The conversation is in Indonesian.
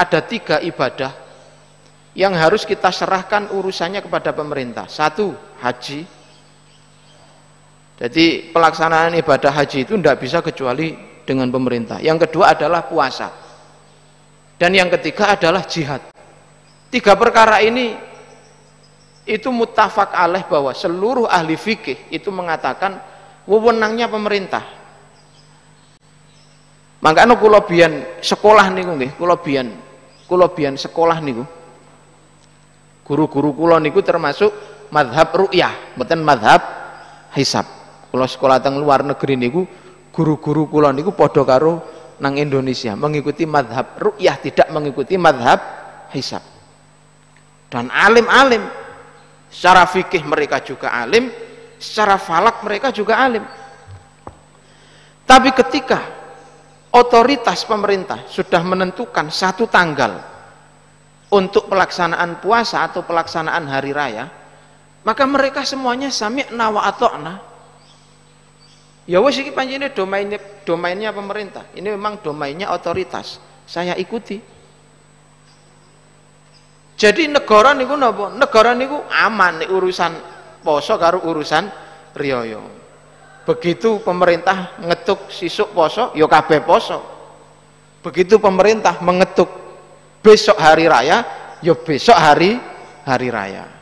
ada tiga ibadah yang harus kita serahkan urusannya kepada pemerintah. Satu, haji. Jadi pelaksanaan ibadah haji itu tidak bisa kecuali dengan pemerintah. Yang kedua adalah puasa. Dan yang ketiga adalah jihad. Tiga perkara ini itu mutafak alaih bahwa seluruh ahli fikih itu mengatakan wewenangnya pemerintah maka kula sekolah nih nggih, kula kula sekolah niku guru-guru kula niku termasuk madhab ru'yah mboten madhab hisab kula sekolah teng luar negeri niku guru-guru kula niku padha nang Indonesia mengikuti madhab ru'yah tidak mengikuti madhab hisab dan alim-alim secara fikih mereka juga alim secara falak mereka juga alim tapi ketika otoritas pemerintah sudah menentukan satu tanggal untuk pelaksanaan puasa atau pelaksanaan hari raya, maka mereka semuanya sami nawa atokna. Ya wis iki panjine, domainnya domainnya pemerintah. Ini memang domainnya otoritas. Saya ikuti. Jadi negara niku napa? Negara niku aman nih urusan poso karo urusan riyoyo begitu pemerintah ngetuk sisuk poso yo kabeh poso begitu pemerintah mengetuk besok hari raya yo besok hari hari raya